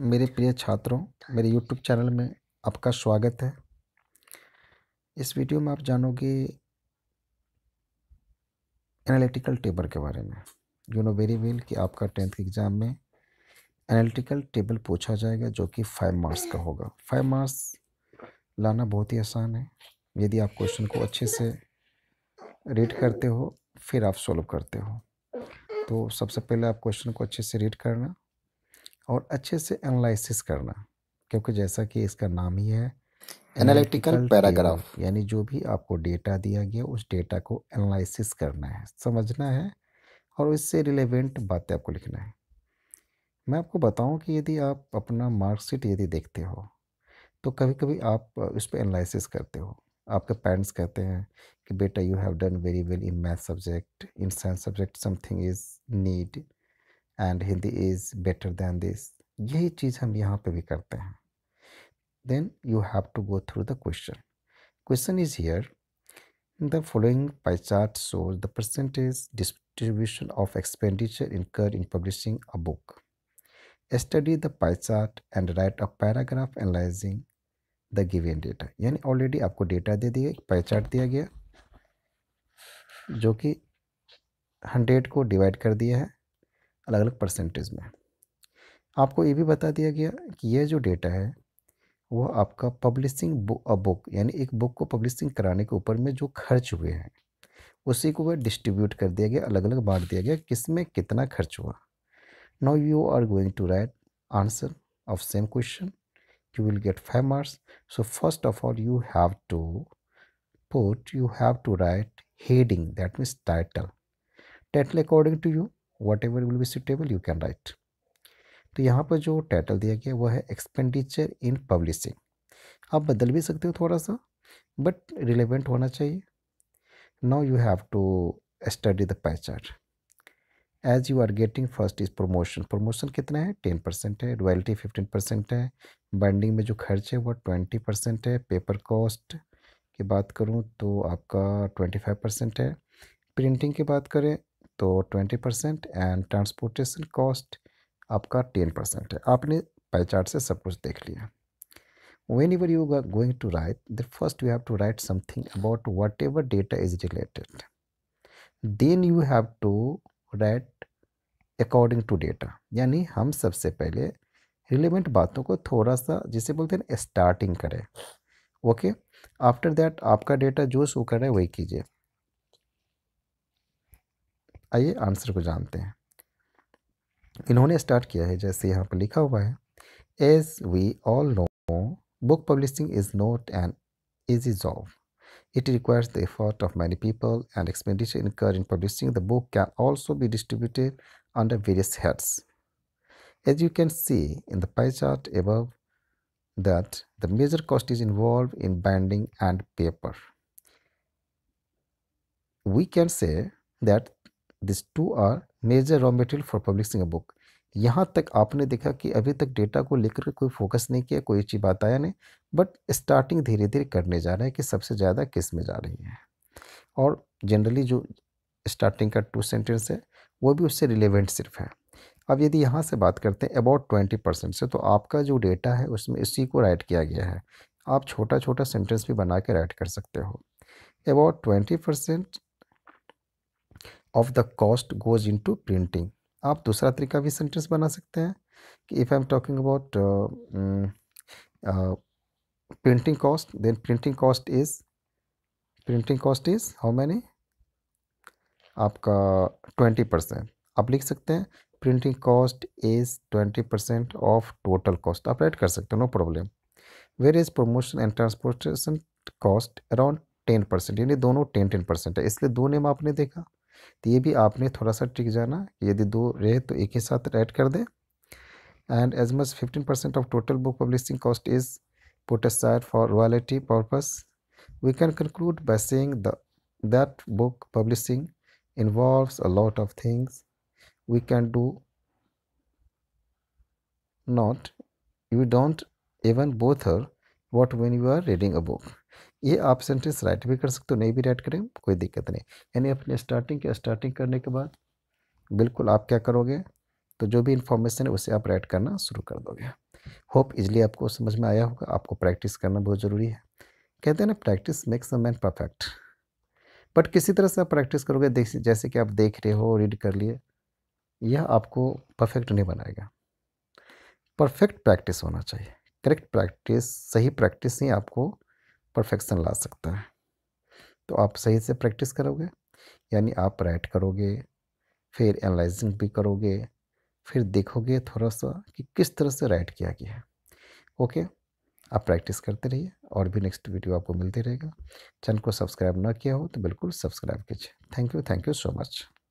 मेरे प्रिय छात्रों मेरे यूट्यूब चैनल में आपका स्वागत है इस वीडियो में आप जानोगे एनालिटिकल टेबल के बारे में यू नो वेरी वेल कि आपका टेंथ एग्ज़ाम में एनालिटिकल टेबल पूछा जाएगा जो कि फाइव मार्क्स का होगा फाइव मार्क्स लाना बहुत ही आसान है यदि आप क्वेश्चन को अच्छे से रीड करते हो फिर आप सॉल्व करते हो तो सबसे पहले आप क्वेश्चन को अच्छे से रीड करना और अच्छे से एनालिसिस करना क्योंकि जैसा कि इसका नाम ही है एनालिटिकल पैराग्राफ यानी जो भी आपको डेटा दिया गया उस डेटा को एनालिसिस करना है समझना है और इससे रिलेवेंट बातें आपको लिखना है मैं आपको बताऊं कि यदि आप अपना मार्कशीट यदि देखते हो तो कभी कभी आप उस पर एनालिसिस करते हो आपके पेरेंट्स कहते हैं कि बेटा you have done very well in math subject in science subject something is need and Hindi is better than this यही चीज़ हम यहाँ पे भी करते हैं then you have to go through the question question is here the following pie chart shows the percentage distribution of expenditure कर in publishing a book study the pie chart and write a paragraph analysing the given data यानी already आपको data दे दिया pie chart दिया गया जो कि hundred को डिवाइड कर दिया है अलग अलग परसेंटेज में आपको ये भी बता दिया गया कि यह जो डेटा है वो आपका पब्लिशिंग बुक बुक यानी एक बुक को पब्लिशिंग कराने के ऊपर में जो खर्च हुए हैं उसी को वह डिस्ट्रीब्यूट कर दिया गया अलग अलग बांट दिया गया किस में कितना खर्च हुआ now you are going to write answer of same question you will get five marks so first of all you have to put you have to write heading that means title title according to you whatever will be suitable you can write तो यहाँ पर जो title दिया गया वो है expenditure in publishing आप बदल भी सकते हो थोड़ा सा बट रिलेवेंट होना चाहिए now you have to study the pie chart as you are getting first is promotion promotion कितना है टेन परसेंट है रॉयल्टी फिफ्टीन परसेंट है बाइंडिंग में जो खर्च है वो ट्वेंटी परसेंट है पेपर कॉस्ट की बात करूँ तो आपका ट्वेंटी फाइव परसेंट है प्रिंटिंग की बात करें तो twenty percent and transportation cost आपका टेन परसेंट है आपने पाई चार्ट से सब कुछ देख लिया whenever you are going to write the first you have to write something about whatever data is related then you have to write according to data यानी हम सबसे पहले रिलेवेंट बातों को थोड़ा सा जिसे बोलते हैं स्टार्टिंग करें ओके आफ्टर दैट आपका डेटा जो शो कर रहा है वही कीजिए आइए आंसर को जानते हैं इन्होंने स्टार्ट किया है जैसे यहाँ पर लिखा हुआ है as we all know book publishing is not an easy job. It requires the effort of many people and expenditure incurred in publishing the book can also be distributed under various heads. As you can see in the pie chart above that the major cost is involved in binding and paper. We can say that this two are major raw material for publishing a book यहाँ तक आपने देखा कि अभी तक data को लेकर कोई फोकस नहीं किया कोई अच्छी बात आया नहीं बट स्टार्टिंग धीरे धीरे करने जा रहा है कि सबसे ज़्यादा किस में जा रही है और जनरली जो स्टार्टिंग का टू सेंटेंस है वो भी उससे रिलेवेंट सिर्फ है अब यदि यहाँ से बात करते हैं अबाउट ट्वेंटी परसेंट से तो आपका जो डेटा है उसमें इसी को राइट किया गया है आप छोटा छोटा सेंटेंस भी बना के राइट कर सकते हो about twenty percent of the cost goes into printing आप दूसरा तरीका भी सेंटेंस बना सकते हैं कि if I am talking about printing cost then printing cost is printing cost is how many आपका ट्वेंटी परसेंट आप लिख सकते हैं printing cost is twenty percent of total cost आप राइट कर सकते हो no problem where is promotion and transportation cost around ten percent यानी दोनों टेन टेन परसेंट है इसलिए दो नेम आपने देखा तो ये भी आपने थोड़ा सा टिक जाना यदि दो रहे तो एक ही साथ ऐड कर दें and as much fifteen percent of total book publishing cost is put side for royalty purpose we can conclude by saying that book publishing involve a lot of things we can do not you don't even bother what when you are reading a book ये आप sentence right भी कर सकते हो नहीं भी right करें कोई दिक्कत नहीं यानी अपने स्टार्टिंग के स्टार्टिंग करने के बाद बिल्कुल आप क्या करोगे तो जो भी इन्फॉर्मेशन है उसे आप राइट करना शुरू कर दोगे होप इजली आपको समझ में आया होगा आपको प्रैक्टिस करना बहुत ज़रूरी है कहते हैं ना practice makes a man perfect but किसी तरह से आप प्रैक्टिस करोगे जैसे कि आप देख रहे हो रीड कर लिए यह आपको परफेक्ट नहीं बनाएगा परफेक्ट प्रैक्टिस होना चाहिए करेक्ट प्रैक्टिस सही प्रैक्टिस ही आपको परफेक्शन ला सकता है तो आप सही से प्रैक्टिस करोगे यानी आप राइट करोगे फिर एनालाइजिंग भी करोगे फिर देखोगे थोड़ा सा कि किस तरह से राइट किया गया है ओके आप प्रैक्टिस करते रहिए और भी नेक्स्ट वीडियो आपको मिलते रहेगा चैनल को सब्सक्राइब ना किया हो तो बिल्कुल सब्सक्राइब कीजिए thank you thank you so much